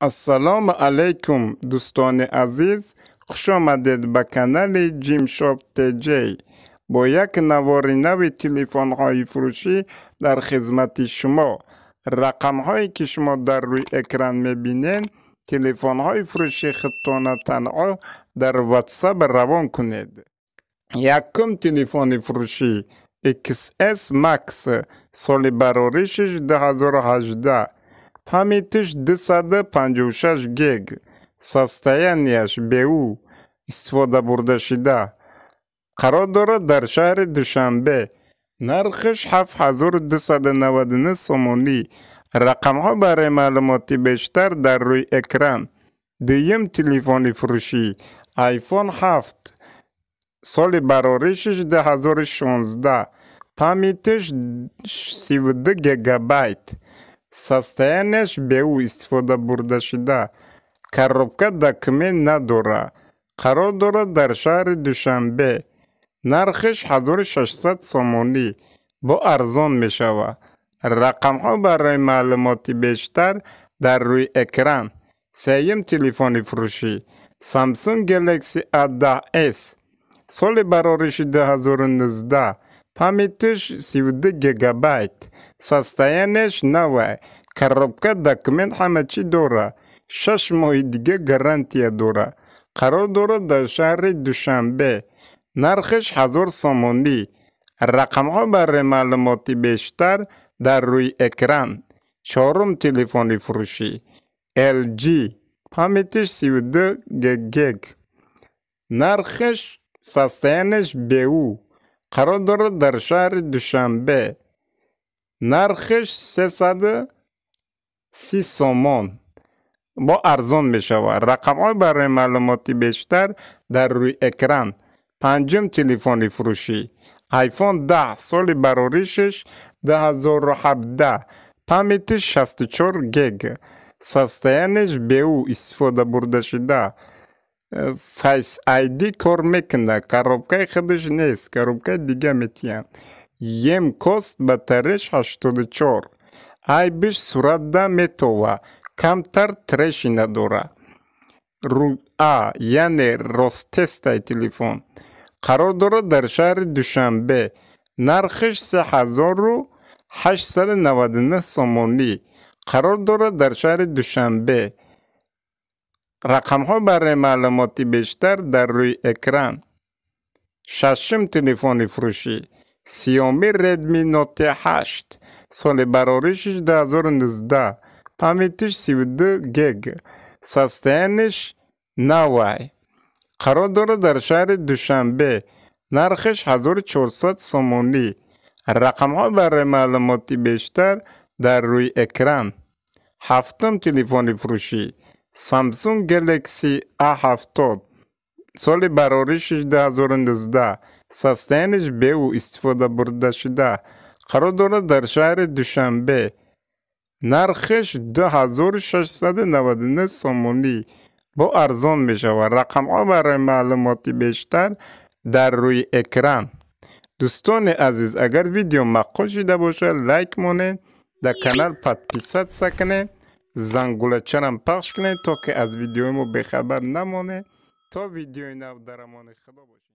ассалому алайкум дӯстони азиз хушомадед ба канали jимshop tj бо як навори нави телефонҳои фурӯшӣ дар хизмати шумо рақамҳое ки шумо дар рӯи экран мебинед телефонҳои фурӯши хитона танҳо дар ватсап равон кунед якум телефони фурӯшӣ xs max соли барориши 2018 памятиш 256 гег состояниеш беу истифода бурдашида қарор дорад дар шаҳри душанбе нархиш 7299 сомонӣ рақамҳо барои маълумоти бештар дар рӯи экран дуюм телефони фурӯшӣ iphone 7 соли барори 6016 памятиш 32 гигабайт састояниеш бе ӯ истифода бурда шуда коробка документ надора қарор дорад дар шаҳри душанбе нархеш 1600 сомонӣ бо арзон мешавад рақамҳо барои маълумоти бештар дар рӯи экран сеюм телефони фурӯшӣ самсунг галакси а10с соли барориши 2019 памятиш 32 гигабайт, состояниеш нове, коробка документ хама чи дора, 6 моҳи дига гарантия дора, қарор дора дар шаҳри Душанбе, нархиш 1000 сомонӣ, рақамҳо барои маълумоти бештар дар рӯи экран, чорум телефони фурӯшӣ, LG, памятиш 32 гиг, нархиш состояниеш БУ қарор дорад дар шаҳри душанбе нархиш 330 сомон бо арзон мешавад рақамҳо барои маълумоти бештар дар рӯи экран панҷум телефони фурӯшӣ айфон 10 соли барориш 2017 памяти 64 гег состояниш беу истифода бурда шуда Э, фас айди кор мекуна коробкаи худаш нест коробкаи дига метиҳад ем кост ба тареш ҳаштоду чор айбиш сурат да метова камтар треши надора руа яъне ростестай телефон қарор дорад дар шаҳри душанбе нархиш се ҳазору ҳаштсаду наваду нӯҳ сомонӣ қарор дорад дар шаҳри душанбе рақамҳо барои маълумоти бештар дар рӯи экран шашум телефони фурӯшӣ сиёми редми ноти 8 соли барориши 2019 памитиш 32 гег состояниш навай қарор дорад дар шаҳри душанбе нархиш 1400 сомонӣ рақамҳо барои маълумоти бештар дар рӯи экран ҳафтум телефони фурӯшӣ سامسونگ گلکسی A70 سال براریش 2019 سستینش به او استفاده برده شده قرار دارد در شهر دوشنبه نرخش 2699 سومونی با ارزان می شود رقم ها برای معلوماتی بیشتر در روی اکران دوستان عزیز اگر ویدیو ما شده باشد لایک مونه در کانال پتپیسات سکنه زنگوله هم پخش کنید تا که از ویدیوی ما بخبر نمانه تا ویدیوی نو درمان خدا باشه